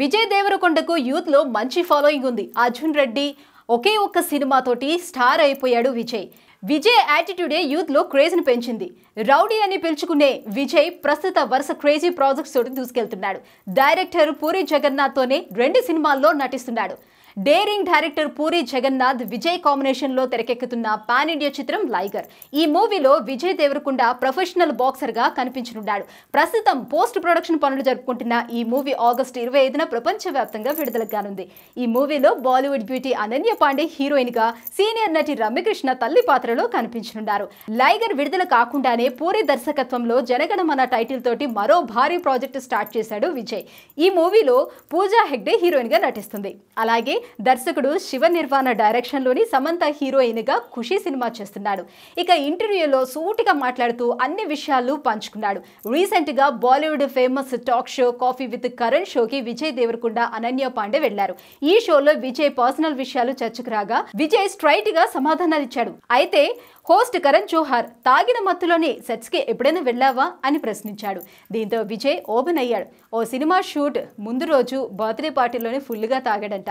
విజయ్ దేవరకొండకు యూత్లో మంచి ఫాలోయింగ్ ఉంది అర్జున్ రెడ్డి ఒకే ఒక్క సినిమాతోటి స్టార్ అయిపోయాడు విజయ్ విజయ్ యాటిట్యూడే యూత్లో క్రేజ్ని పెంచింది రౌడీ అని పిలుచుకునే విజయ్ ప్రస్తుత వరుస క్రేజీ ప్రాజెక్ట్స్ తోటి దూసుకెళ్తున్నాడు డైరెక్టర్ పూరి జగన్నాథ్తోనే రెండు సినిమాల్లో నటిస్తున్నాడు డేరింగ్ డైరెక్టర్ పూరి జగన్నాథ్ విజయ్ కాంబినేషన్లో తెరకెక్కుతున్న పాన్ ఇండియా చిత్రం లైగర్ ఈ మూవీలో విజయ్ దేవరకొండ ప్రొఫెషనల్ బాక్సర్గా కనిపించనున్నాడు ప్రస్తుతం పోస్ట్ ప్రొడక్షన్ పనులు జరుపుకుంటున్న ఈ మూవీ ఆగస్టు ఇరవై ఐదున ప్రపంచవ్యాప్తంగా విడుదల కానుంది ఈ మూవీలో బాలీవుడ్ బ్యూటీ అనన్య పాండే హీరోయిన్గా సీనియర్ నటి రమ్యకృష్ణ తల్లి పాత్రలో కనిపించనున్నారు లైగర్ విడుదల కాకుండానే పూరి దర్శకత్వంలో జనగణమన టైటిల్ తోటి మరో భారీ ప్రాజెక్టు స్టార్ట్ చేశాడు విజయ్ ఈ మూవీలో పూజా హెగ్డే హీరోయిన్గా నటిస్తుంది అలాగే దర్శకుడు శివ నిర్వాణ డైరెక్షన్ లోని సమంత హీరోయిన్ గా ఖుషి సినిమా చేస్తున్నాడు ఇక ఇంటర్వ్యూలో సూటిగా మాట్లాడుతూ అన్ని విషయాలు పంచుకున్నాడు రీసెంట్ గా Bollywood famous talk show coffee with Karan షోకి విజయ్ దేవరకొండ అనన్య పాండే వెళ్లారు ఈ షోలో విజయ్ పర్సనల్ విషయాలు చర్చకు రాగా విజయ్ స్ట్రైట్ గా సమాధానాలిచ్చాడు అయితే హోస్ట్ కరణ్ జోహార్ తాగిన మత్తులోనే సెట్స్ కి ఎప్పుడైనా వెళ్ళావా అని ప్రశ్నించాడు దీంతో విజయ్ ఓపెన్ అయ్యాడు ఓ సినిమా షూట్ ముందు రోజు బర్త్డే పార్టీలోనే ఫుల్గా తాగాడంట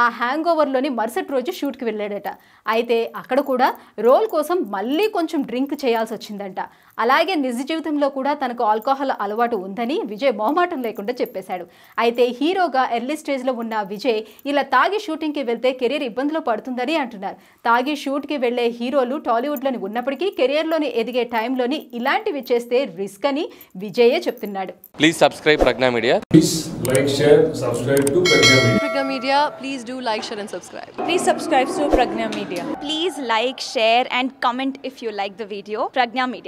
ఆ హ్యాంగ్ ఓవర్లోని మరుసటి రోజు షూట్కి వెళ్ళాడట అయితే అక్కడ కూడా రోల్ కోసం మళ్ళీ కొంచెం డ్రింక్ చేయాల్సి వచ్చిందంట అలాగే నిజ జీవితంలో కూడా తనకు ఆల్కహాల్ అలవాటు ఉందని విజయ్ మొహమాటం లేకుండా చెప్పేశాడు అయితే హీరోగా ఎర్లీ స్టేజ్లో ఉన్న విజయ్ ఇలా తాగి షూటింగ్కి వెళ్తే కెరీర్ ఇబ్బందులు పడుతుందని అంటున్నారు తాగి షూట్కి వెళ్లే హీరోలు టాలీవుడ్లోని ఉన్నప్పటికీ కెరియర్లోని ఎదిగే టైంలోని ఇలాంటివి చేస్తే రిస్క్ అని విజయే చెప్తున్నాడు please subscribe Prajna media please like share subscribe to Prajna media Media. Please do like, share and subscribe. Please subscribe to Pragya Media. Please like, share and comment if you like the video. Pragya Media.